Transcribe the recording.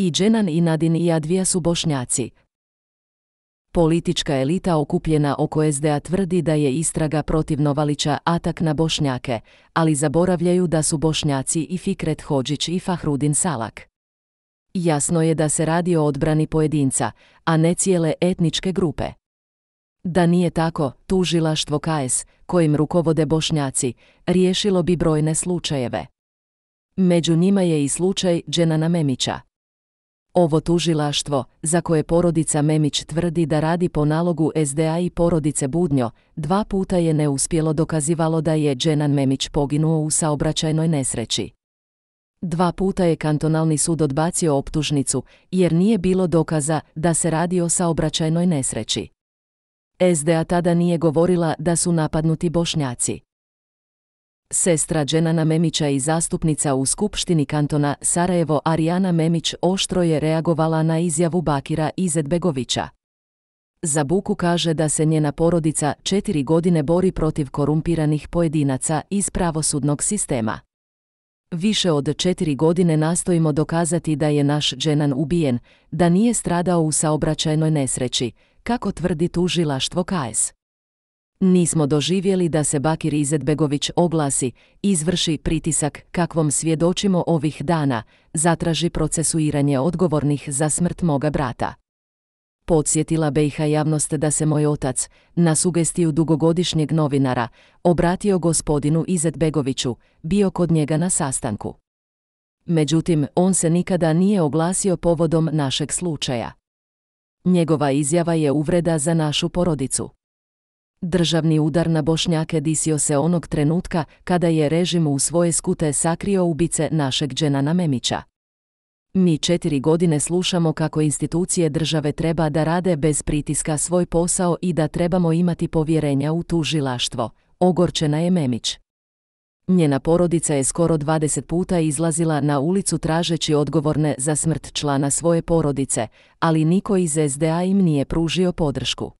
I Dženan i Nadin i Advija su bošnjaci. Politička elita okupljena oko SDA tvrdi da je istraga protiv Novalića atak na bošnjake, ali zaboravljaju da su bošnjaci i Fikret Hođić i Fahrudin Salak. Jasno je da se radi o odbrani pojedinca, a ne cijele etničke grupe. Da nije tako, tužilaštvo KS, kojim rukovode bošnjaci, riješilo bi brojne slučajeve. Među njima je i slučaj Dženana Memića. Ovo tužilaštvo, za koje porodica Memić tvrdi da radi po nalogu SDA i porodice Budnjo, dva puta je neuspjelo dokazivalo da je Dženan Memić poginuo u saobraćajnoj nesreći. Dva puta je kantonalni sud odbacio optužnicu jer nije bilo dokaza da se radi o saobraćajnoj nesreći. SDA tada nije govorila da su napadnuti bošnjaci. Sestra Dženana Memića i zastupnica u Skupštini kantona Sarajevo Arijana Memić oštro je reagovala na izjavu Bakira Izetbegovića. Za Buku kaže da se njena porodica četiri godine bori protiv korumpiranih pojedinaca iz pravosudnog sistema. Više od četiri godine nastojimo dokazati da je naš Dženan ubijen, da nije stradao u saobraćajnoj nesreći, kako tvrdi tužilaštvo KS. Nismo doživjeli da se Bakir Izetbegović oglasi, izvrši pritisak kakvom svjedočimo ovih dana, zatraži procesuiranje odgovornih za smrt moga brata. Podsjetila BiH javnost da se moj otac, na sugestiju dugogodišnjeg novinara, obratio gospodinu Izetbegoviću, bio kod njega na sastanku. Međutim, on se nikada nije oglasio povodom našeg slučaja. Njegova izjava je uvreda za našu porodicu. Državni udar na Bošnjake disio se onog trenutka kada je režim u svoje skute sakrio ubice našeg Dženana Memića. Mi četiri godine slušamo kako institucije države treba da rade bez pritiska svoj posao i da trebamo imati povjerenja u tužilaštvo. Ogorčena je Memić. Njena porodica je skoro 20 puta izlazila na ulicu tražeći odgovorne za smrt člana svoje porodice, ali niko iz SDA im nije pružio podršku.